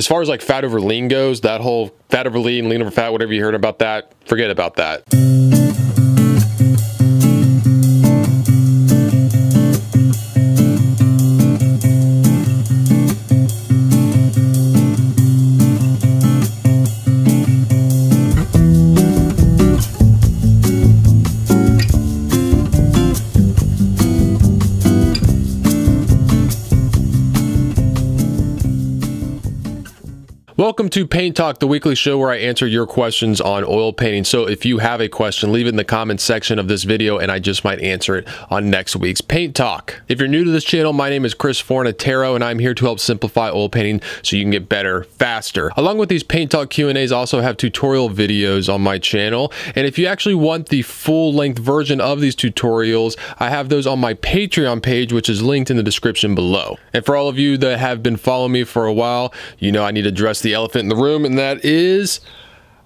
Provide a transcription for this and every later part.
as far as like fat over lean goes, that whole fat over lean, lean over fat, whatever you heard about that, forget about that. Welcome to Paint Talk, the weekly show where I answer your questions on oil painting. So if you have a question, leave it in the comments section of this video and I just might answer it on next week's Paint Talk. If you're new to this channel, my name is Chris Fornatero and I'm here to help simplify oil painting so you can get better faster. Along with these Paint Talk Q&As, I also have tutorial videos on my channel. And if you actually want the full length version of these tutorials, I have those on my Patreon page, which is linked in the description below. And for all of you that have been following me for a while, you know I need to address the the elephant in the room, and that is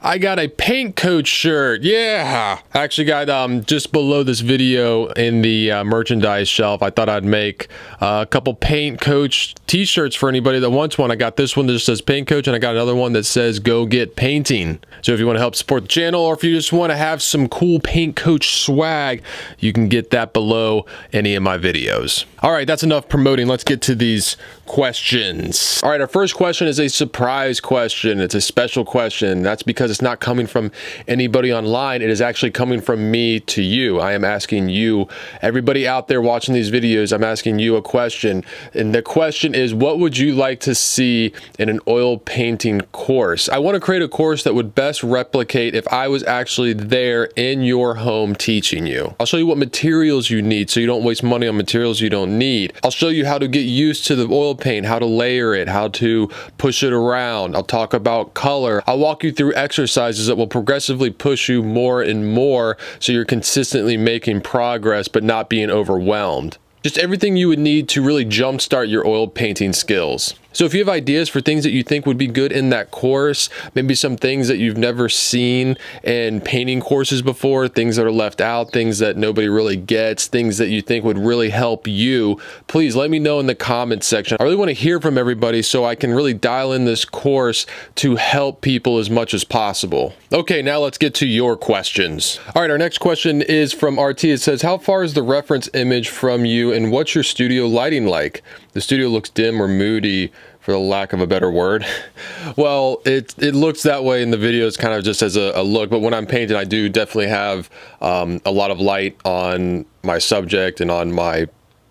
I got a paint coat shirt. Yeah. I actually got um, just below this video in the uh, merchandise shelf. I thought I'd make uh, a couple paint coach t-shirts for anybody that wants one. I got this one that just says paint coach and I got another one that says go get painting. So if you want to help support the channel or if you just want to have some cool paint coach swag, you can get that below any of my videos. All right, that's enough promoting. Let's get to these questions. All right, our first question is a surprise question. It's a special question. That's because it's not coming from anybody online. It is actually coming from me to you. I am asking you, everybody out there watching these videos, I'm asking you a question. And the question is, what would you like to see in an oil painting course? I want to create a course that would best replicate if I was actually there in your home teaching you. I'll show you what materials you need so you don't waste money on materials you don't need. I'll show you how to get used to the oil paint, how to layer it, how to push it around. I'll talk about color. I'll walk you through exercises exercises that will progressively push you more and more so you're consistently making progress but not being overwhelmed. Just everything you would need to really jumpstart your oil painting skills. So if you have ideas for things that you think would be good in that course, maybe some things that you've never seen in painting courses before, things that are left out, things that nobody really gets, things that you think would really help you, please let me know in the comments section. I really want to hear from everybody so I can really dial in this course to help people as much as possible. Okay, now let's get to your questions. All right, our next question is from RT. It says, how far is the reference image from you and what's your studio lighting like? the studio looks dim or moody for the lack of a better word. well, it it looks that way in the videos, kind of just as a, a look. But when I'm painting, I do definitely have um, a lot of light on my subject and on my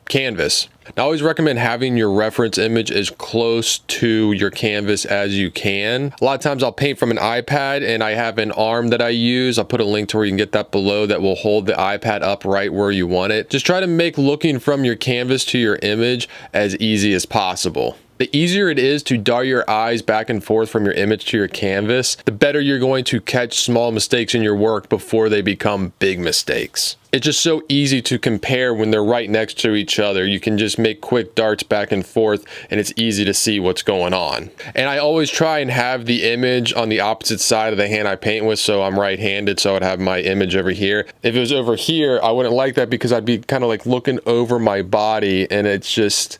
canvas. I always recommend having your reference image as close to your canvas as you can. A lot of times I'll paint from an iPad and I have an arm that I use. I'll put a link to where you can get that below that will hold the iPad up right where you want it. Just try to make looking from your canvas to your image as easy as possible the easier it is to dart your eyes back and forth from your image to your canvas, the better you're going to catch small mistakes in your work before they become big mistakes it's just so easy to compare when they're right next to each other. You can just make quick darts back and forth and it's easy to see what's going on. And I always try and have the image on the opposite side of the hand I paint with. So I'm right-handed, so I'd have my image over here. If it was over here, I wouldn't like that because I'd be kind of like looking over my body and it's just,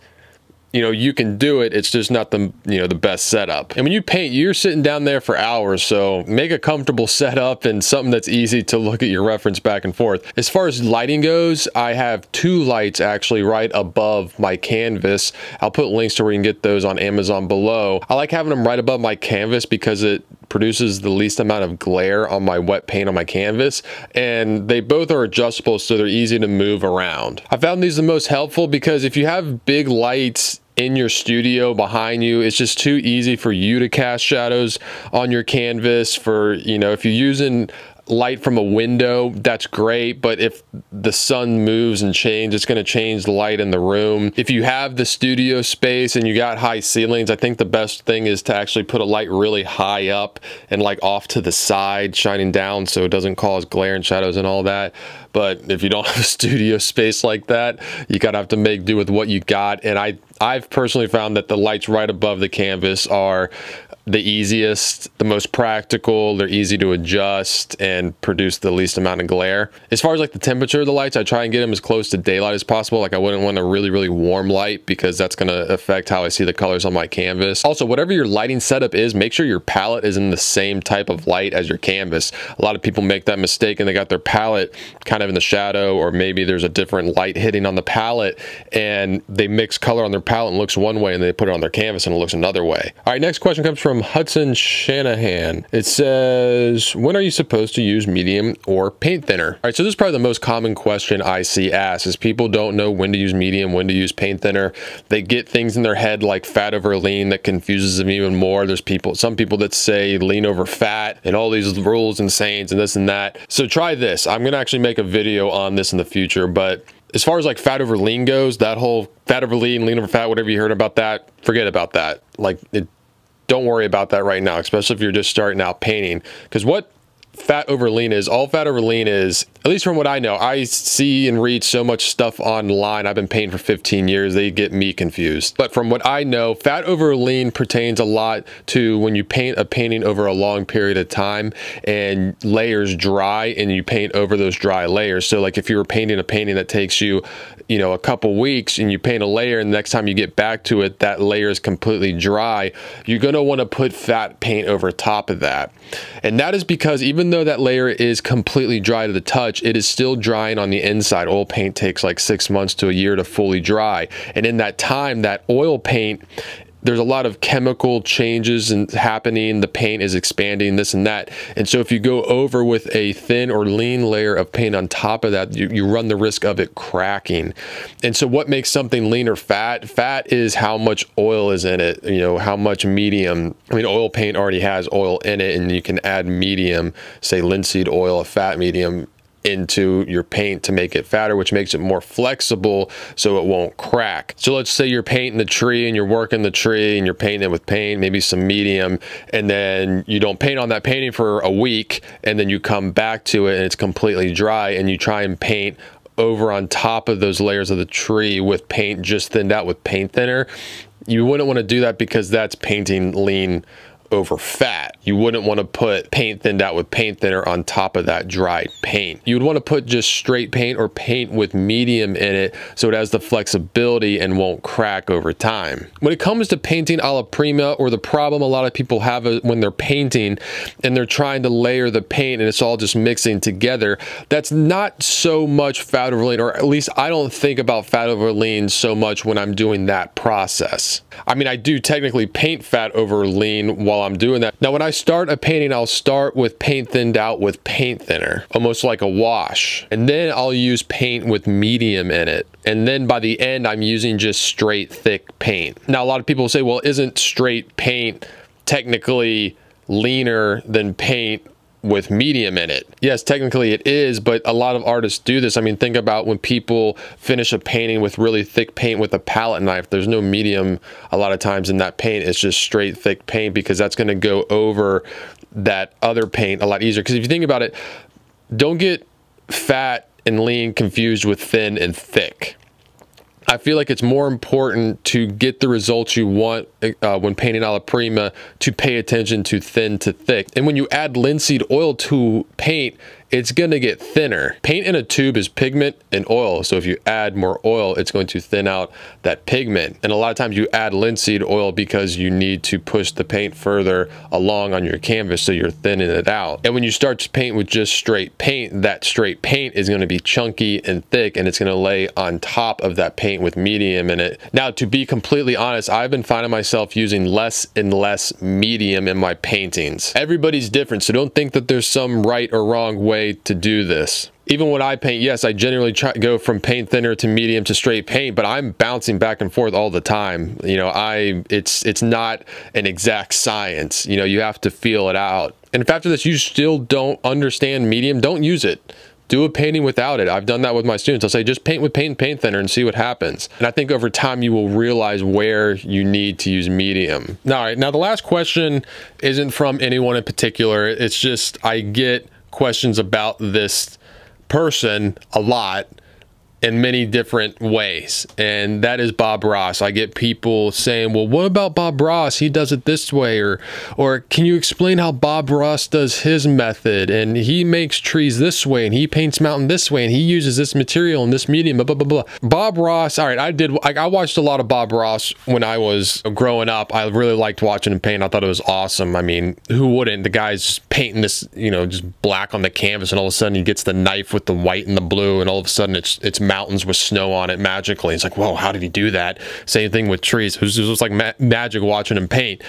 you know you can do it it's just not the you know the best setup and when you paint you're sitting down there for hours so make a comfortable setup and something that's easy to look at your reference back and forth as far as lighting goes i have two lights actually right above my canvas i'll put links to where you can get those on amazon below i like having them right above my canvas because it produces the least amount of glare on my wet paint on my canvas and they both are adjustable so they're easy to move around. I found these the most helpful because if you have big lights in your studio behind you it's just too easy for you to cast shadows on your canvas for you know if you're using light from a window, that's great. But if the sun moves and changes, it's going to change the light in the room. If you have the studio space and you got high ceilings, I think the best thing is to actually put a light really high up and like off to the side, shining down so it doesn't cause glare and shadows and all that. But if you don't have a studio space like that, you gotta have to make do with what you got. And I, I've personally found that the lights right above the canvas are the easiest, the most practical, they're easy to adjust and produce the least amount of glare. As far as like the temperature of the lights, I try and get them as close to daylight as possible. Like I wouldn't want a really, really warm light because that's gonna affect how I see the colors on my canvas. Also, whatever your lighting setup is, make sure your palette is in the same type of light as your canvas. A lot of people make that mistake and they got their palette kind of in the shadow or maybe there's a different light hitting on the palette and they mix color on their palette and looks one way and they put it on their canvas and it looks another way. All right, next question comes from from Hudson Shanahan. It says, When are you supposed to use medium or paint thinner? All right, so this is probably the most common question I see asked is people don't know when to use medium, when to use paint thinner. They get things in their head like fat over lean that confuses them even more. There's people, some people that say lean over fat and all these rules and sayings and this and that. So try this. I'm going to actually make a video on this in the future, but as far as like fat over lean goes, that whole fat over lean, lean over fat, whatever you heard about that, forget about that. Like it don't worry about that right now, especially if you're just starting out painting. Because what fat over lean is. All fat over lean is, at least from what I know, I see and read so much stuff online. I've been paying for 15 years. They get me confused. But from what I know, fat over lean pertains a lot to when you paint a painting over a long period of time and layers dry and you paint over those dry layers. So like if you were painting a painting that takes you, you know, a couple weeks and you paint a layer and the next time you get back to it, that layer is completely dry. You're going to want to put fat paint over top of that. And that is because even even though that layer is completely dry to the touch, it is still drying on the inside. Oil paint takes like six months to a year to fully dry. And in that time, that oil paint there's a lot of chemical changes and happening the paint is expanding this and that and so if you go over with a thin or lean layer of paint on top of that you, you run the risk of it cracking and so what makes something lean or fat fat is how much oil is in it you know how much medium i mean oil paint already has oil in it and you can add medium say linseed oil a fat medium into your paint to make it fatter, which makes it more flexible so it won't crack. So let's say you're painting the tree and you're working the tree and you're painting it with paint, maybe some medium, and then you don't paint on that painting for a week and then you come back to it and it's completely dry and you try and paint over on top of those layers of the tree with paint just thinned out with paint thinner. You wouldn't want to do that because that's painting lean over fat. You wouldn't want to put paint thinned out with paint thinner on top of that dried paint. You would want to put just straight paint or paint with medium in it so it has the flexibility and won't crack over time. When it comes to painting a la prima or the problem a lot of people have uh, when they're painting and they're trying to layer the paint and it's all just mixing together, that's not so much fat over lean, or at least I don't think about fat over lean so much when I'm doing that process. I mean, I do technically paint fat over lean while while I'm doing that. Now, when I start a painting, I'll start with paint thinned out with paint thinner, almost like a wash. And then I'll use paint with medium in it. And then by the end, I'm using just straight thick paint. Now, a lot of people say, well, isn't straight paint technically leaner than paint with medium in it. Yes, technically it is, but a lot of artists do this. I mean, think about when people finish a painting with really thick paint with a palette knife. There's no medium a lot of times in that paint. It's just straight thick paint because that's going to go over that other paint a lot easier. Because if you think about it, don't get fat and lean confused with thin and thick I feel like it's more important to get the results you want uh, when painting alla prima to pay attention to thin to thick. And when you add linseed oil to paint, it's gonna get thinner. Paint in a tube is pigment and oil. So if you add more oil, it's going to thin out that pigment. And a lot of times you add linseed oil because you need to push the paint further along on your canvas so you're thinning it out. And when you start to paint with just straight paint, that straight paint is gonna be chunky and thick and it's gonna lay on top of that paint with medium in it. Now, to be completely honest, I've been finding myself using less and less medium in my paintings. Everybody's different, so don't think that there's some right or wrong way way to do this. Even when I paint, yes, I generally try, go from paint thinner to medium to straight paint, but I'm bouncing back and forth all the time. You know, I it's it's not an exact science. You know, you have to feel it out. And if after this you still don't understand medium, don't use it do a painting without it. I've done that with my students. I'll say just paint with paint paint thinner and see what happens. And I think over time you will realize where you need to use medium. All right, now the last question isn't from anyone in particular. It's just I get questions about this person a lot in many different ways. And that is Bob Ross. I get people saying, well, what about Bob Ross? He does it this way. Or, or can you explain how Bob Ross does his method? And he makes trees this way and he paints mountain this way and he uses this material and this medium, blah, blah, blah, blah. Bob Ross. All right. I did. I, I watched a lot of Bob Ross when I was growing up. I really liked watching him paint. I thought it was awesome. I mean, who wouldn't? The guy's just painting this, you know, just black on the canvas and all of a sudden he gets the knife with the white and the blue and all of a sudden it's, it's mountains with snow on it magically. It's like, whoa, how did he do that? Same thing with trees. It was just like ma- magic watching him paint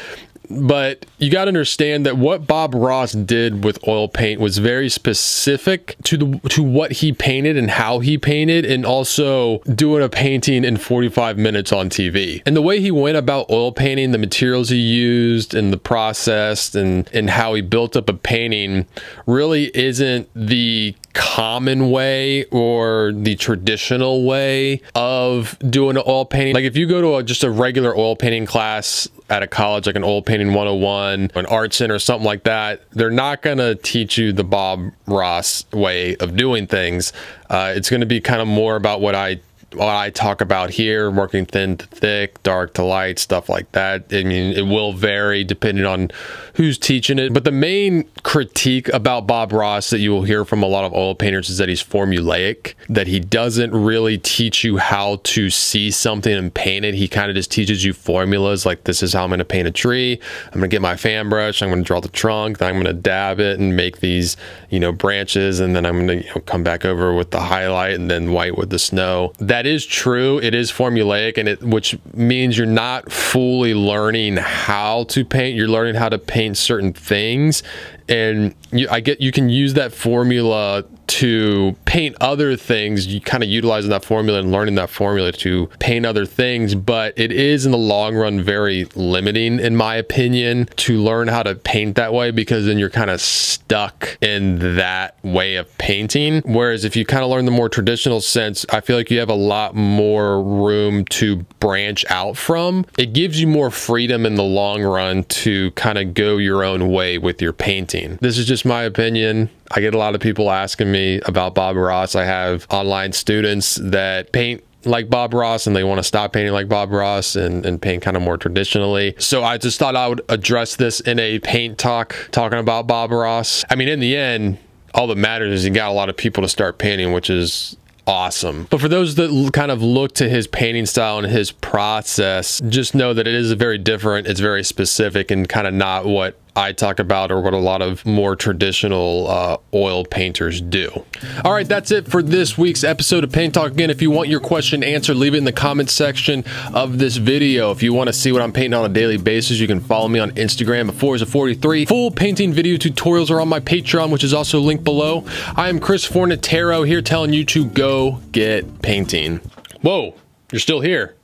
but you got to understand that what Bob Ross did with oil paint was very specific to the to what he painted and how he painted and also doing a painting in 45 minutes on TV. And the way he went about oil painting, the materials he used and the process and and how he built up a painting really isn't the common way or the traditional way of doing oil painting. Like if you go to a, just a regular oil painting class at a college, like an oil painting 101, an art center or something like that, they're not going to teach you the Bob Ross way of doing things. Uh, it's going to be kind of more about what I what I talk about here, working thin to thick, dark to light, stuff like that. I mean, it will vary depending on who's teaching it. But the main critique about Bob Ross that you will hear from a lot of oil painters is that he's formulaic, that he doesn't really teach you how to see something and paint it. He kind of just teaches you formulas like this is how I'm going to paint a tree. I'm going to get my fan brush. I'm going to draw the trunk. Then I'm going to dab it and make these, you know, branches. And then I'm going to you know, come back over with the highlight and then white with the snow. That that is true. It is formulaic, and it which means you're not fully learning how to paint. You're learning how to paint certain things, and you, I get you can use that formula to paint other things, you kind of utilizing that formula and learning that formula to paint other things, but it is in the long run very limiting, in my opinion, to learn how to paint that way because then you're kind of stuck in that way of painting. Whereas if you kind of learn the more traditional sense, I feel like you have a lot more room to branch out from. It gives you more freedom in the long run to kind of go your own way with your painting. This is just my opinion. I get a lot of people asking me about Bob Ross. I have online students that paint like Bob Ross and they want to stop painting like Bob Ross and, and paint kind of more traditionally. So I just thought I would address this in a paint talk, talking about Bob Ross. I mean, in the end, all that matters is you got a lot of people to start painting, which is awesome. But for those that kind of look to his painting style and his process, just know that it is very different. It's very specific and kind of not what I talk about or what a lot of more traditional uh, oil painters do. All right, that's it for this week's episode of Paint Talk. Again, if you want your question answered, leave it in the comments section of this video. If you want to see what I'm painting on a daily basis, you can follow me on Instagram at 4 is a 43. Full painting video tutorials are on my Patreon, which is also linked below. I am Chris Fornatero here telling you to go get painting. Whoa, you're still here.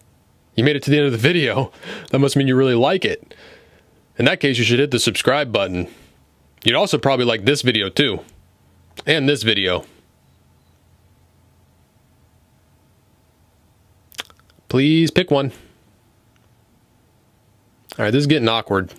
You made it to the end of the video. That must mean you really like it. In that case, you should hit the subscribe button. You'd also probably like this video too. And this video. Please pick one. All right, this is getting awkward.